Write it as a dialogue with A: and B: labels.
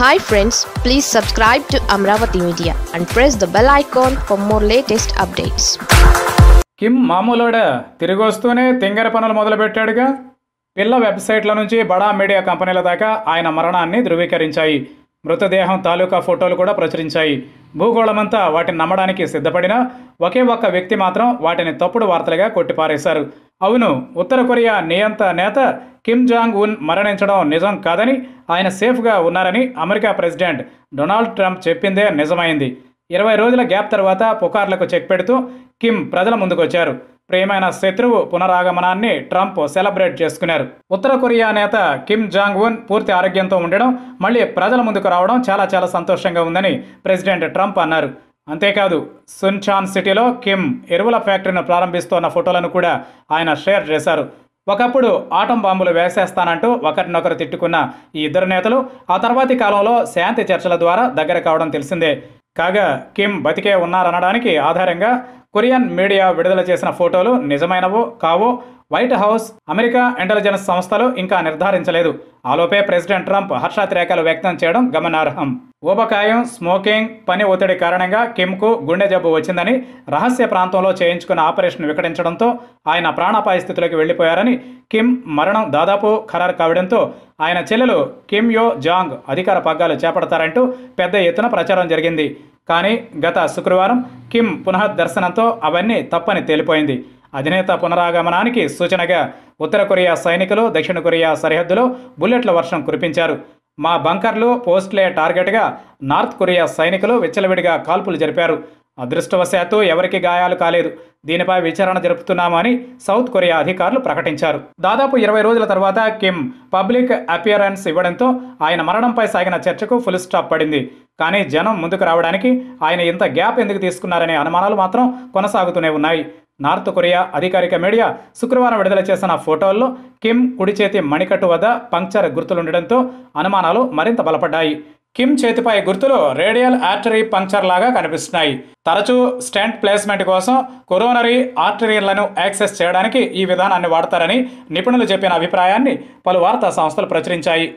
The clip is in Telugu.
A: hi friends please subscribe to Amaravati media and press the bell icon for more latest updates Kim మామూలోడా తిరిగి వస్తూనే తింగర పనులు మొదలుపెట్టాడుగా పిల్ల వెబ్సైట్ల నుంచి బడా మీడియా కంపెనీల దాకా ఆయన మరణాన్ని ధృవీకరించాయి మృతదేహం తాలూకా ఫోటోలు కూడా ప్రచురించాయి భూగోళమంతా వాటిని నమ్మడానికి సిద్ధపడినా ఒకే ఒక్క వ్యక్తి మాత్రం వాటిని తప్పుడు వార్తలుగా కొట్టిపారేశారు అవును ఉత్తర కొరియా నియంత నేత కిమ్ జాంగ్ ఉన్ మరణించడం నిజం కాదని ఆయన సేఫ్గా ఉన్నారని అమెరికా ప్రెసిడెంట్ డొనాల్డ్ ట్రంప్ చెప్పిందే నిజమైంది ఇరవై రోజుల గ్యాప్ తర్వాత పుకార్లకు చెక్ పెడుతూ కిమ్ ప్రజల ముందుకొచ్చారు ప్రియమైన శత్రువు పునరాగమనాన్ని ట్రంప్ సెలబ్రేట్ చేసుకున్నారు ఉత్తర కొరియా నేత కిమ్ జాంగ్ ఉన్ పూర్తి ఆరోగ్యంతో ఉండడం మళ్ళీ ప్రజల ముందుకు రావడం చాలా చాలా సంతోషంగా ఉందని ప్రెసిడెంట్ ట్రంప్ అన్నారు అంతేకాదు సున్చాన్ సిటీలో కిమ్ ఎరువుల ఫ్యాక్టరీని ప్రారంభిస్తున్న ఫోటోలను కూడా ఆయన షేర్ చేశారు ఒకప్పుడు ఆటం బాంబులు వేసేస్తానంటూ ఒకరినొకరు తిట్టుకున్న ఈ ఇద్దరు నేతలు ఆ తర్వాతి కాలంలో శాంతి చర్చల ద్వారా దగ్గర కావడం తెలిసిందే కాగా కిమ్ బతికే ఉన్నారనడానికి ఆధారంగా కొరియన్ మీడియా విడుదల చేసిన ఫోటోలు నిజమైనవో కావో వైట్ హౌస్ అమెరికా ఇంటెలిజెన్స్ సంస్థలు ఇంకా నిర్ధారించలేదు ఆలోపే ప్రెసిడెంట్ ట్రంప్ హర్షాతిరేఖలు వ్యక్తం చేయడం గమనార్హం ఊబకాయం స్మోకింగ్ పని ఒత్తిడి కారణంగా కిమ్కు గుండె జబ్బు వచ్చిందని రహస్య ప్రాంతంలో చేయించుకున్న ఆపరేషన్ వికటించడంతో ఆయన ప్రాణాపాయ స్థితిలోకి వెళ్లిపోయారని కిమ్ మరణం దాదాపు ఖరారు కావడంతో ఆయన చెల్లెలు కిమ్ యో జాంగ్ అధికార పగ్గాలు చేపడతారంటూ పెద్ద ఎత్తున ప్రచారం జరిగింది కానీ గత శుక్రవారం కిమ్ పునః దర్శనంతో అవన్నీ తప్పని తేలిపోయింది అధినేత పునరాగమనానికి సూచనగా ఉత్తర కొరియా సైనికులు దక్షిణ కొరియా సరిహద్దులో బుల్లెట్ల వర్షం కురిపించారు మా బంకర్లు పోస్ట్లే టార్గెట్గా నార్త్ కొరియా సైనికులు విచ్చలవిడిగా కాల్పులు జరిపారు అదృష్టవశాత్తు ఎవరికి గాయాలు కాలేదు దీనిపై విచారణ జరుపుతున్నామని సౌత్ కొరియా అధికారులు ప్రకటించారు దాదాపు ఇరవై రోజుల తర్వాత కిమ్ పబ్లిక్ అపియరెన్స్ ఇవ్వడంతో ఆయన మరణంపై సాగిన చర్చకు ఫుల్ స్టాప్ పడింది కానీ జనం ముందుకు రావడానికి ఆయన ఇంత గ్యాప్ ఎందుకు తీసుకున్నారనే అనుమానాలు మాత్రం కొనసాగుతూనే ఉన్నాయి నార్త్ కొరియా అధికారిక మీడియా శుక్రవారం విడుదల చేసిన ఫోటోల్లో కిమ్ కుడి చేతి మణికట్టు వద్ద పంక్చర్ గుర్తులుండటంతో అనుమానాలు మరింత బలపడ్డాయి కిమ్ చేతిపై గుర్తులు రేడియల్ ఆర్టరీ పంక్చర్ లాగా కనిపిస్తున్నాయి తరచూ స్టెంట్ ప్లేస్మెంట్ కోసం కొరోనరీ ఆర్టరీలను యాక్సెస్ చేయడానికి ఈ విధానాన్ని వాడతారని నిపుణులు చెప్పిన అభిప్రాయాన్ని పలు వార్తా సంస్థలు ప్రచురించాయి